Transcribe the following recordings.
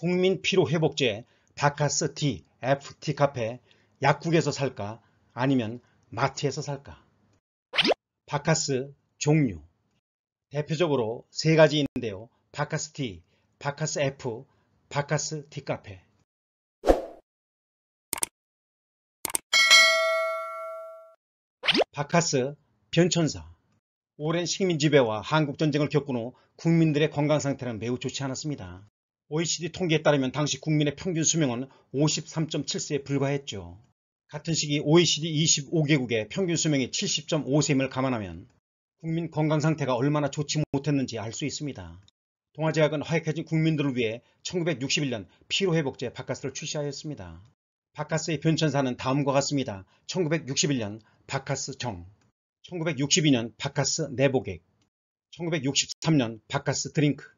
국민 피로회복제, 바카스 티, FT 카페, 약국에서 살까? 아니면 마트에서 살까? 바카스 종류 대표적으로 세 가지 있는데요. 바카스 티, 바카스 F, 바카스 티 카페 바카스 변천사 오랜 식민지배와 한국전쟁을 겪은 후 국민들의 건강상태는 매우 좋지 않았습니다. OECD 통계에 따르면 당시 국민의 평균 수명은 53.7세에 불과했죠. 같은 시기 OECD 25개국의 평균 수명이 70.5세임을 감안하면 국민 건강 상태가 얼마나 좋지 못했는지 알 수 있습니다. 동아제약은 화약해진 국민들을 위해 1961년 피로회복제 바카스를 출시하였습니다. 바카스의 변천사는 다음과 같습니다. 1961년 바카스 정 1962년 바카스 내복액 1963년 바카스 드링크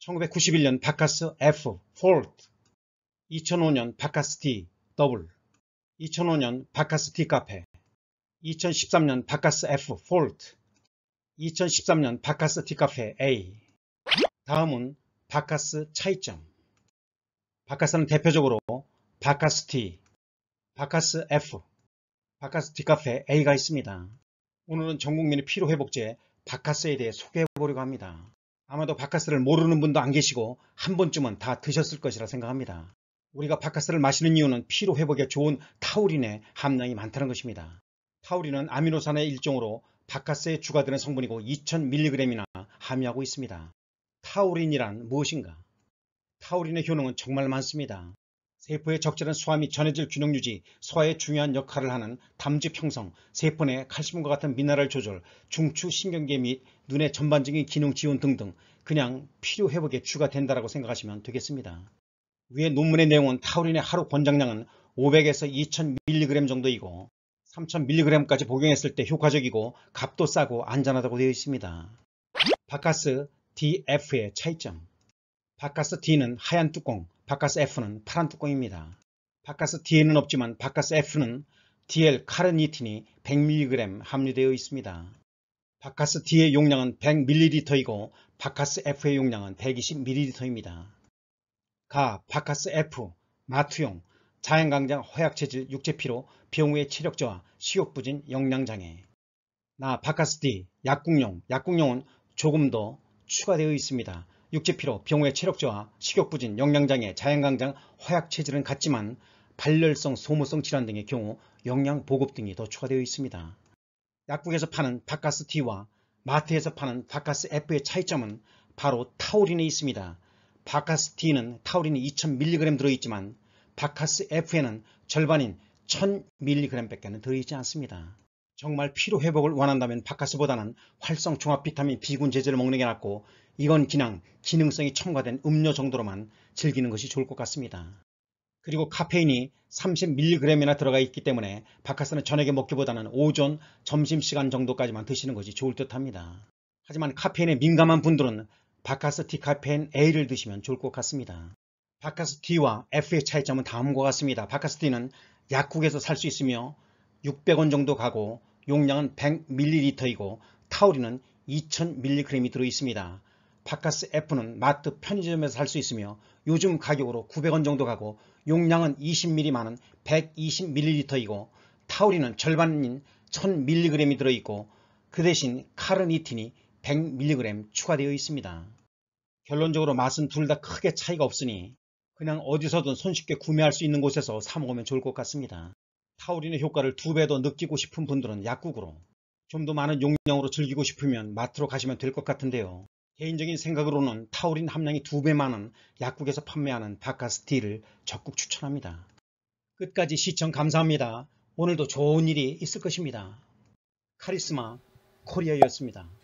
1991년 바카스 F, Folt 2005년 바카스 T, Double 2005년 바카스 T 카페 2013년 바카스 F, Folt 2013년 바카스 T 카페 A 다음은 바카스 차이점 바카스는 대표적으로 바카스 T, 바카스 F, 바카스 T 카페 A가 있습니다. 오늘은 전국민의 피로회복제 바카스에 대해 소개해보려고 합니다. 아마도 바카스를 모르는 분도 안 계시고 한 번쯤은 다 드셨을 것이라 생각합니다. 우리가 바카스를 마시는 이유는 피로 회복에 좋은 타우린의 함량이 많다는 것입니다. 타우린은 아미노산의 일종으로 바카스에 추가 되는 성분이고 2000mg이나 함유하고 있습니다. 타우린이란 무엇인가? 타우린의 효능은 정말 많습니다. 세포의 적절한 소화및 전해질 균형 유지, 소화에 중요한 역할을 하는 담즙 형성, 세포 내 칼슘과 같은 미네랄 조절, 중추 신경계 및 눈의 전반적인 기능 지원 등등 그냥 필요 회복에 추가된다라고 생각하시면 되겠습니다. 위의 논문의 내용은 타우린의 하루 권장량은 500에서 2000mg 정도이고 3000mg까지 복용했을 때 효과적이고 값도 싸고 안전하다고 되어 있습니다. 바카스 DF의 차이점 바카스 D는 하얀 뚜껑, 바카스 F는 파란 뚜껑입니다. 바카스 d 에는 없지만 바카스 F는 DL 카르니틴이 100mg 함유되어 있습니다. 바카스 D의 용량은 100ml이고 바카스 F의 용량은 120ml입니다. 가, 바카스 F, 마투용, 자연강장 허약체질 육체피로 병용 후의 체력저하, 식욕부진, 영양장애. 나, 바카스 D, 약국용, 약국용은 조금 더 추가되어 있습니다. 육지피로, 병후의 체력저하, 식욕부진, 영양장애, 자연강장, 화약체질은 같지만 발열성, 소모성 질환 등의 경우 영양 보급 등이 더 추가되어 있습니다. 약국에서 파는 바카스 D와 마트에서 파는 바카스 F의 차이점은 바로 타우린에 있습니다. 바카스 D는 타우린이 2000mg 들어있지만 바카스 F에는 절반인 1000mg밖에 들어있지 않습니다. 정말 피로 회복을 원한다면 바카스보다는 활성 종합 비타민 B군 제제를 먹는 게 낫고 이건 그냥 기능성이 첨가된 음료 정도로만 즐기는 것이 좋을 것 같습니다. 그리고 카페인이 30mg이나 들어가 있기 때문에 바카스는 저녁에 먹기보다는 오전 점심시간 정도까지만 드시는 것이 좋을 듯 합니다. 하지만 카페인에 민감한 분들은 바카스 디카페인 A를 드시면 좋을 것 같습니다. 바카스 D와 F의 차이점은 다음과 같습니다. 바카스 D는 약국에서 살 수 있으며 600원 정도 가고 용량은 100ml이고 타우리는 2000mg이 들어있습니다. 바카스 F는 마트 편의점에서 살 수 있으며 요즘 가격으로 900원 정도 가고 용량은 20ml 많은 120ml이고 타우린은 절반인 1000mg이 들어있고 그 대신 카르니틴이 100mg 추가되어 있습니다. 결론적으로 맛은 둘 다 크게 차이가 없으니 그냥 어디서든 손쉽게 구매할 수 있는 곳에서 사 먹으면 좋을 것 같습니다. 타우린의 효과를 두 배 더 느끼고 싶은 분들은 약국으로 좀 더 많은 용량으로 즐기고 싶으면 마트로 가시면 될 것 같은데요. 개인적인 생각으로는 타우린 함량이 두 배 많은 약국에서 판매하는 바카스티를 적극 추천합니다. 끝까지 시청 감사합니다. 오늘도 좋은 일이 있을 것입니다. 카리스마 코리아였습니다.